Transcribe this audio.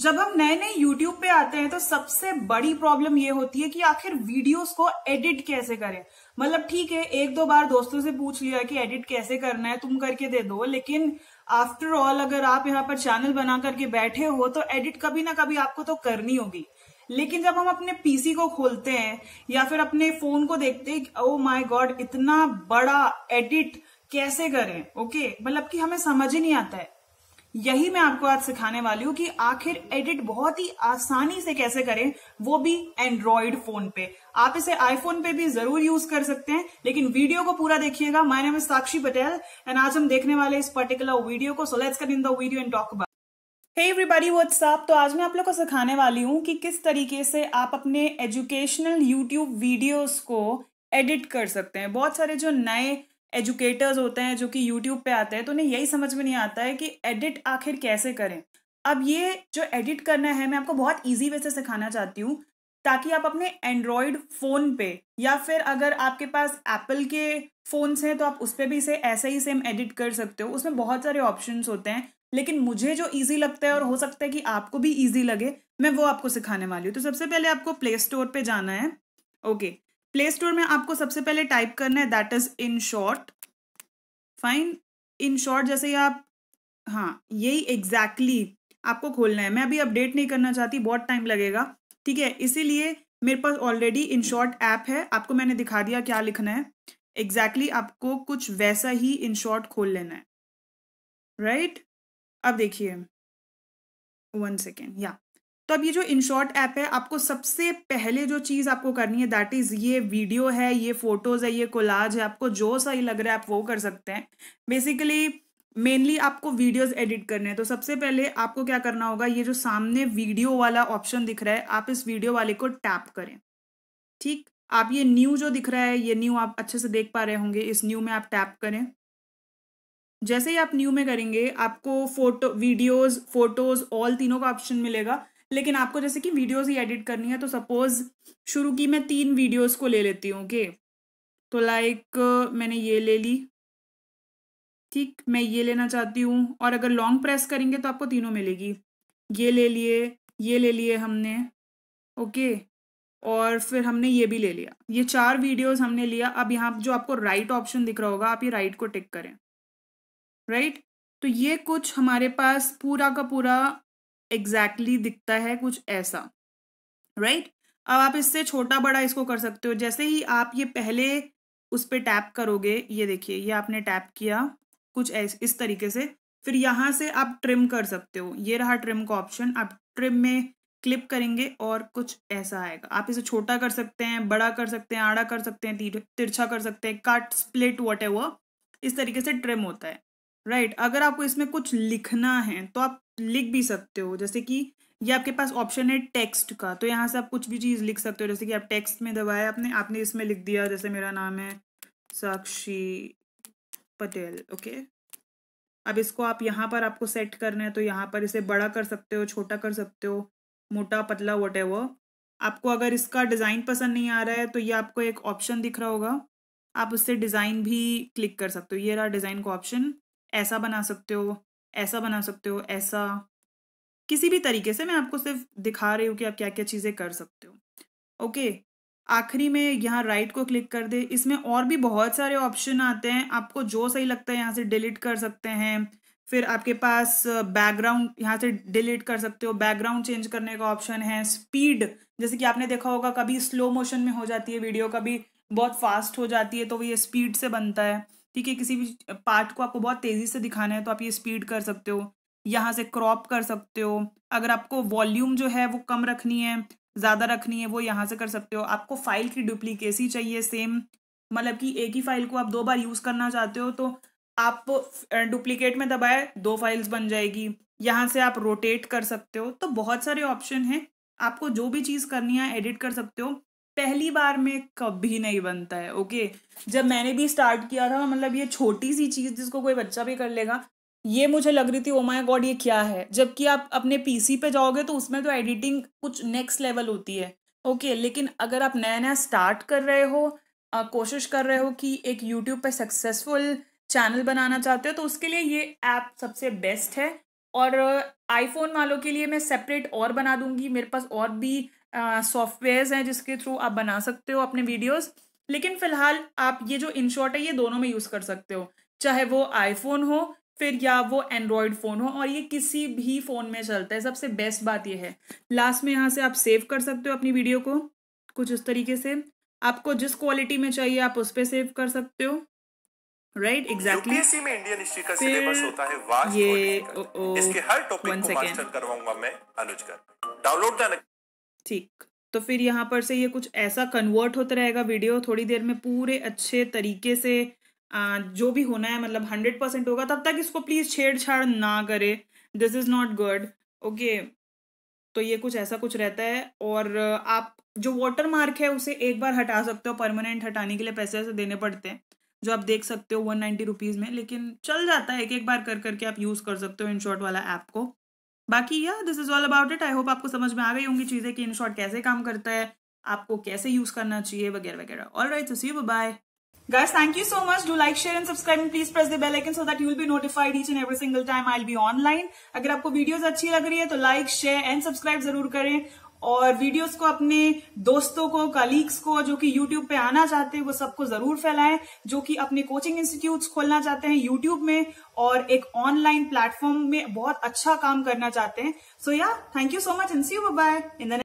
जब हम नए नए YouTube पे आते हैं तो सबसे बड़ी प्रॉब्लम ये होती है कि आखिर वीडियोस को एडिट कैसे करें मतलब ठीक है एक दो बार दोस्तों से पूछ लिया कि एडिट कैसे करना है तुम करके दे दो लेकिन आफ्टर ऑल अगर आप यहाँ पर चैनल बना करके बैठे हो तो एडिट कभी ना कभी आपको तो करनी होगी लेकिन जब हम अपने पीसी को खोलते हैं या फिर अपने फोन को देखते हैं ओ माई गॉड इतना बड़ा एडिट कैसे करें ओके मतलब कि हमें समझ ही नहीं आता है यही मैं आपको आज सिखाने वाली हूँ कि आखिर एडिट बहुत ही आसानी से कैसे करें वो भी एंड्रॉइड फोन पे आप इसे आईफोन पे भी जरूर यूज कर सकते हैं लेकिन वीडियो को पूरा देखिएगा my name is Sakshi Patel and आज हम देखने वाले इस पर्टिकुलर वीडियो को so let's in the video and talk hey everybody what's up तो आज मैं आप लोग को सिखाने वाली हूँ कि किस तरीके से आप अपने एजुकेशनल यूट्यूब वीडियोज को एडिट कर सकते हैं बहुत सारे जो नए एजुकेटर्स होते हैं जो कि यूट्यूब पे आते हैं तो उन्हें यही समझ में नहीं आता है कि एडिट आखिर कैसे करें अब ये जो एडिट करना है मैं आपको बहुत ईजी वे से सिखाना चाहती हूँ ताकि आप अपने एंड्रॉयड फ़ोन पे या फिर अगर आपके पास एप्पल के फ़ोन्स हैं तो आप उस पर भी इसे ऐसे ही सेम एडिट कर सकते हो उसमें बहुत सारे ऑप्शन होते हैं लेकिन मुझे जो ईजी लगता है और हो सकता है कि आपको भी ईजी लगे मैं वो आपको सिखाने वाली हूँ तो सबसे पहले आपको प्ले स्टोर पर जाना है ओके प्ले स्टोर में आपको सबसे पहले टाइप करना है that is in short fine in short जैसे ही आप हाँ यही एग्जैक्टली exactly आपको खोलना है मैं अभी अपडेट नहीं करना चाहती बहुत टाइम लगेगा ठीक है इसीलिए मेरे पास ऑलरेडी इन शॉर्ट ऐप है आपको मैंने दिखा दिया क्या लिखना है एग्जैक्टली exactly आपको कुछ वैसा ही इन शॉर्ट खोल लेना है राइट right? अब देखिए वन सेकेंड या तो अब ये जो इनशॉर्ट ऐप है आपको सबसे पहले जो चीज़ आपको करनी है दैट इज़ ये वीडियो है ये फोटोज़ है ये कोलाज है आपको जो सही लग रहा है आप वो कर सकते हैं बेसिकली मेनली आपको वीडियोस एडिट करने हैं तो सबसे पहले आपको क्या करना होगा ये जो सामने वीडियो वाला ऑप्शन दिख रहा है आप इस वीडियो वाले को टैप करें ठीक आप ये न्यू जो दिख रहा है ये न्यू आप अच्छे से देख पा रहे होंगे इस न्यू में आप टैप करें जैसे ही आप न्यू में करेंगे आपको फोटो वीडियोज फोटोज ऑल तीनों का ऑप्शन मिलेगा लेकिन आपको जैसे कि वीडियोज़ ही एडिट करनी है तो सपोज शुरू की मैं तीन वीडियोज़ को ले लेती हूँ ओके तो लाइक मैंने ये ले ली ठीक मैं ये लेना चाहती हूँ और अगर लॉन्ग प्रेस करेंगे तो आपको तीनों मिलेगी ये ले लिए ये ले लिए हमने ओके और फिर हमने ये भी ले लिया ये चार वीडियोस हमने लिया अब यहाँ जो आपको राइट ऑप्शन दिख रहा होगा आप ये राइट को टिक करें राइट तो ये कुछ हमारे पास पूरा का पूरा एग्जैक्टली exactly दिखता है कुछ ऐसा राइट right? अब आप इससे छोटा बड़ा इसको कर सकते हो जैसे ही आप ये पहले उस पर टैप करोगे ये देखिए ये आपने टैप किया कुछ इस तरीके से फिर यहाँ से आप ट्रिम कर सकते हो ये रहा ट्रिम का ऑप्शन आप ट्रिम में क्लिप करेंगे और कुछ ऐसा आएगा आप इसे छोटा कर सकते हैं बड़ा कर सकते हैं आड़ा कर सकते हैं तिरछा कर सकते हैं कट स्प्लिट वट इस तरीके से ट्रिम होता है राइट right? अगर आपको इसमें कुछ लिखना है तो आप लिख भी सकते हो जैसे कि ये आपके पास ऑप्शन है टेक्स्ट का तो यहाँ से आप कुछ भी चीज़ लिख सकते हो जैसे कि आप टेक्स्ट में दबाया आपने आपने इसमें लिख दिया जैसे मेरा नाम है साक्षी पटेल ओके अब इसको आप यहाँ पर आपको सेट करना है तो यहाँ पर इसे बड़ा कर सकते हो छोटा कर सकते हो मोटा पतला वट आपको अगर इसका डिज़ाइन पसंद नहीं आ रहा है तो ये आपको एक ऑप्शन दिख रहा होगा आप उससे डिज़ाइन भी क्लिक कर सकते हो ये रहा डिज़ाइन का ऑप्शन ऐसा बना सकते हो ऐसा बना सकते हो ऐसा किसी भी तरीके से मैं आपको सिर्फ दिखा रही हूँ कि आप क्या क्या चीज़ें कर सकते हो ओके आखिरी में यहाँ राइट को क्लिक कर दे इसमें और भी बहुत सारे ऑप्शन आते हैं आपको जो सही लगता है यहाँ से डिलीट कर सकते हैं फिर आपके पास बैकग्राउंड यहाँ से डिलीट कर सकते हो बैकग्राउंड चेंज करने का ऑप्शन है स्पीड जैसे कि आपने देखा होगा कभी स्लो मोशन में हो जाती है वीडियो कभी बहुत फास्ट हो जाती है तो वो ये स्पीड से बनता है ठीक है किसी भी पार्ट को आपको बहुत तेज़ी से दिखाना है तो आप ये स्पीड कर सकते हो यहाँ से क्रॉप कर सकते हो अगर आपको वॉल्यूम जो है वो कम रखनी है ज़्यादा रखनी है वो यहाँ से कर सकते हो आपको फाइल की डुप्लीकेसी चाहिए सेम मतलब कि एक ही फाइल को आप दो बार यूज़ करना चाहते हो तो आप डुप्लीकेट में दबाए दो फाइल्स बन जाएगी यहाँ से आप रोटेट कर सकते हो तो बहुत सारे ऑप्शन हैं आपको जो भी चीज़ करनी है एडिट कर सकते हो पहली बार में कभी नहीं बनता है ओके जब मैंने भी स्टार्ट किया था मतलब ये छोटी सी चीज़ जिसको कोई बच्चा भी कर लेगा ये मुझे लग रही थी ओ माय गॉड ये क्या है जबकि आप अपने पीसी पे जाओगे तो उसमें तो एडिटिंग कुछ नेक्स्ट लेवल होती है ओके लेकिन अगर आप नया नया स्टार्ट कर रहे हो आ, कोशिश कर रहे हो कि एक यूट्यूब पर सक्सेसफुल चैनल बनाना चाहते हो तो उसके लिए ये ऐप सबसे बेस्ट है और आईफोन वालों के लिए मैं सेपरेट और बना दूंगी मेरे पास और भी सॉफ्टवेयर्स हैं जिसके थ्रू आप बना सकते हो अपने वीडियोस लेकिन फिलहाल आप ये जो इनशॉट है ये दोनों में यूज़ कर सकते हो चाहे वो आईफोन हो फिर या वो एंड्रॉयड फ़ोन हो और ये किसी भी फ़ोन में चलता है सबसे बेस्ट बात ये है लास्ट में यहाँ से आप सेव कर सकते हो अपनी वीडियो को कुछ उस तरीके से आपको जिस क्वालिटी में चाहिए आप उस पर सेव कर सकते हो राइट right, एग्जैक्टली exactly. में इंडियन हिस्ट्री का सिलेबस होता है वास्ट ये ओ, ओ, इसके हर टॉपिक को मास्टर करवाऊंगा मैं अनुज कर डाउनलोड द ठीक तो फिर यहाँ पर से ये कुछ ऐसा कन्वर्ट होता रहेगा वीडियो थोड़ी देर में पूरे अच्छे तरीके से आ, जो भी होना है मतलब हंड्रेड परसेंट होगा तब तक इसको प्लीज़ छेड़छाड़ ना करे this is not good okay तो ये कुछ ऐसा कुछ रहता है और आप जो वाटर मार्क है उसे एक बार हटा सकते हो परमानेंट हटाने के लिए पैसे ऐसे देने पड़ते हैं जो आप देख सकते हो वन नाइन्टी रुपीज़ में लेकिन चल जाता है एक एक बार कर करके आप यूज़ कर सकते हो इन शॉर्ट वाला ऐप को बाकी या this is all about it I hope आपको समझ में आ गई होंगी चीज़ें कि इन शॉर्ट कैसे काम करता है आपको कैसे यूज करना चाहिए वगैरह वगैरह all right see bye Guys, thank you so much. Do like, share and subscribe and please press the bell icon so that you will be notified each and every single time I'll be online. अगर आपको videos अच्छी लग रही है तो like share and subscribe जरूर करें और वीडियोस को अपने दोस्तों को कलीग्स को जो कि यूट्यूब पे आना चाहते हैं वो सबको जरूर फैलाएं जो कि अपने कोचिंग इंस्टीट्यूट्स खोलना चाहते हैं यूट्यूब में और एक ऑनलाइन प्लेटफॉर्म में बहुत अच्छा काम करना चाहते हैं सो या thank you so much in see you bye in the